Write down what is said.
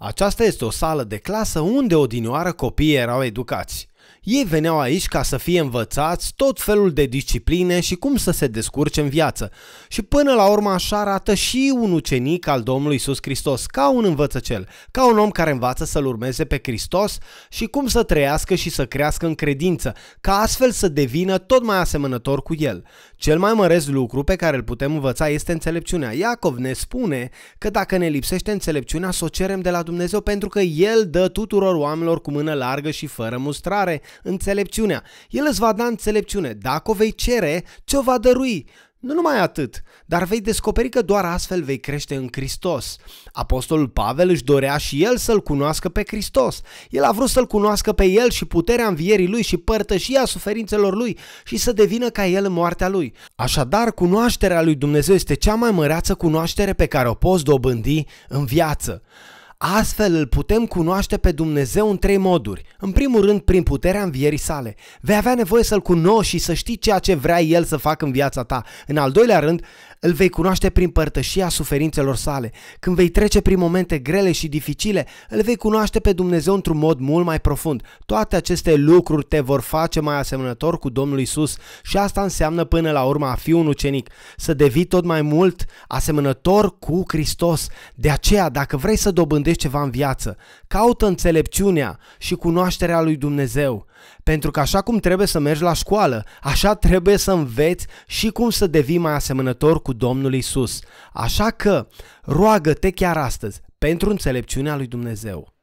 Aceasta este o sală de clasă unde odinioară copiii erau educați. Ei veneau aici ca să fie învățați tot felul de discipline și cum să se descurce în viață. Și până la urmă așa arată și un ucenic al Domnului Isus Hristos, ca un învățăcel, ca un om care învață să-L urmeze pe Hristos și cum să trăiască și să crească în credință, ca astfel să devină tot mai asemănător cu El. Cel mai măresc lucru pe care îl putem învăța este înțelepciunea. Iacov ne spune că dacă ne lipsește înțelepciunea, să o cerem de la Dumnezeu pentru că El dă tuturor oamenilor cu mână largă și fără mustrare înțelepciunea. El îți va da înțelepciune. Dacă o vei cere, ți-o va dărui. Nu numai atât, dar vei descoperi că doar astfel vei crește în Hristos. Apostolul Pavel își dorea și el să-L cunoască pe Hristos. El a vrut să-L cunoască pe El și puterea învierii Lui și părtășia suferințelor Lui și să devină ca El în moartea Lui. Așadar, cunoașterea Lui Dumnezeu este cea mai măreață cunoaștere pe care o poți dobândi în viață. Astfel îl putem cunoaște pe Dumnezeu în trei moduri. În primul rând, prin puterea învierii sale. Vei avea nevoie să-L cunoști și să știi ceea ce vrea El să facă în viața ta. În al doilea rând, îl vei cunoaște prin părtășia suferințelor sale. Când vei trece prin momente grele și dificile, îl vei cunoaște pe Dumnezeu într-un mod mult mai profund. Toate aceste lucruri te vor face mai asemănător cu Domnul Isus și asta înseamnă până la urmă a fi un ucenic, să devii tot mai mult asemănător cu Hristos. De aceea, dacă vrei să dobândești dobândești ceva în viață, caută înțelepciunea și cunoașterea lui Dumnezeu. Pentru că așa cum trebuie să mergi la școală, așa trebuie să înveți și cum să devii mai asemănător cu Domnul Isus. Așa că roagă-te chiar astăzi pentru înțelepciunea lui Dumnezeu.